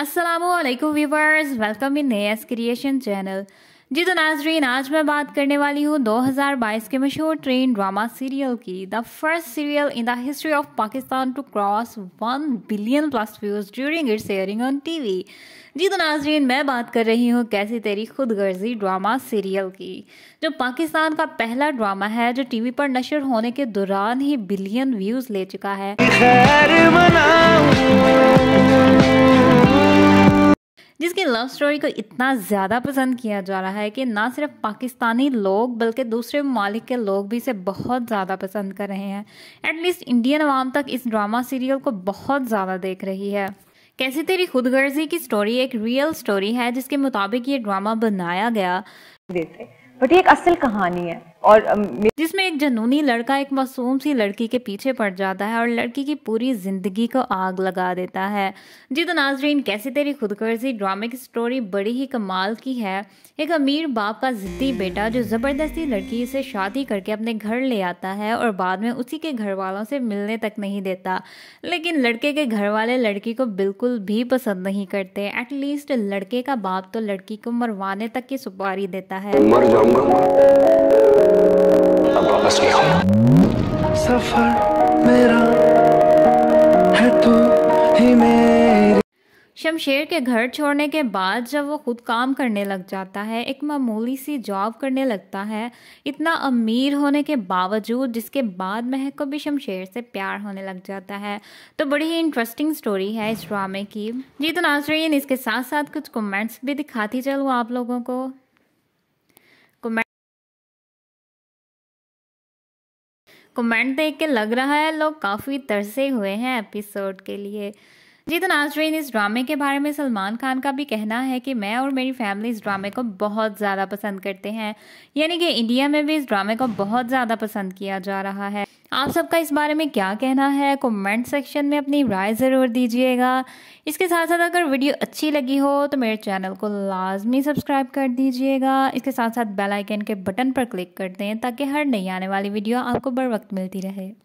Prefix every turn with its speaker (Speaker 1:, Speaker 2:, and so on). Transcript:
Speaker 1: Aslam viewers welcome in Ness Creation channel जी तो नाजरीन आज मैं बात करने वाली हूँ 2022 के मशहूर ट्रेन ड्रामा सीरियल की the first serial in the history of Pakistan to cross one billion plus views during its airing on TV जी तो नाजरीन मैं बात कर रही हूँ कैसी तेरी खुद गर्जी ड्रामा सीरियल की जो पाकिस्तान का पहला ड्रामा है जो टीवी पर नशर होने के दौरान ही बिलियन व्यूज ले चुका है जिसकी लव स्टोरी को इतना ज़्यादा पसंद किया जा रहा है कि ना सिर्फ पाकिस्तानी लोग बल्कि दूसरे ममालिक के लोग भी इसे बहुत ज़्यादा पसंद कर रहे हैं एटलीस्ट इंडियन आवाम तक इस ड्रामा सीरियल को बहुत ज़्यादा देख रही है कैसी तेरी खुदगर्जी की स्टोरी एक रियल स्टोरी है जिसके मुताबिक ये ड्रामा बनाया गया बट ये एक असल कहानी है और जिसमें एक जनूनी लड़का एक मासूम सी लड़की के पीछे पड़ जाता है और लड़की की पूरी जिंदगी को आग लगा देता है जी तो नाजरीन कैसे तेरी खुदकर्जी ड्रामे की स्टोरी बड़ी ही कमाल की है एक अमीर बाप का ज़िद्दी बेटा जो ज़बरदस्ती लड़की से शादी करके अपने घर ले आता है और बाद में उसी के घर वालों से मिलने तक नहीं देता लेकिन लड़के के घर वाले लड़की को बिल्कुल भी पसंद नहीं करते एटलीस्ट लड़के का बाप तो लड़की को मरवाने तक की सुपारी देता है मर जाऊंगा थी मेरी शमशेर के घर छोड़ने के बाद जब वो खुद काम करने लग जाता है एक मामूली सी जॉब करने लगता है इतना अमीर होने के बावजूद जिसके बाद महक को भी शमशेर से प्यार होने लग जाता है तो बड़ी ही इंटरेस्टिंग स्टोरी है इस ड्रामे की जी तो नाजरीन इसके साथ साथ कुछ कमेंट्स भी दिखाती चलूँ आप लोगों को कमेंट देख के लग रहा है लोग काफ़ी तरसे हुए हैं एपिसोड के लिए जी तो नाजरीन इस ड्रामे के बारे में सलमान खान का भी कहना है कि मैं और मेरी फैमिली इस ड्रामे को बहुत ज़्यादा पसंद करते हैं यानी कि इंडिया में भी इस ड्रामे को बहुत ज़्यादा पसंद किया जा रहा है आप सबका इस बारे में क्या कहना है कमेंट सेक्शन में अपनी राय ज़रूर दीजिएगा इसके साथ साथ अगर वीडियो अच्छी लगी हो तो मेरे चैनल को लाजमी सब्सक्राइब कर दीजिएगा इसके साथ साथ बेल आइकन के बटन पर क्लिक कर दें ताकि हर नई आने वाली वीडियो आपको बर वक्त मिलती रहे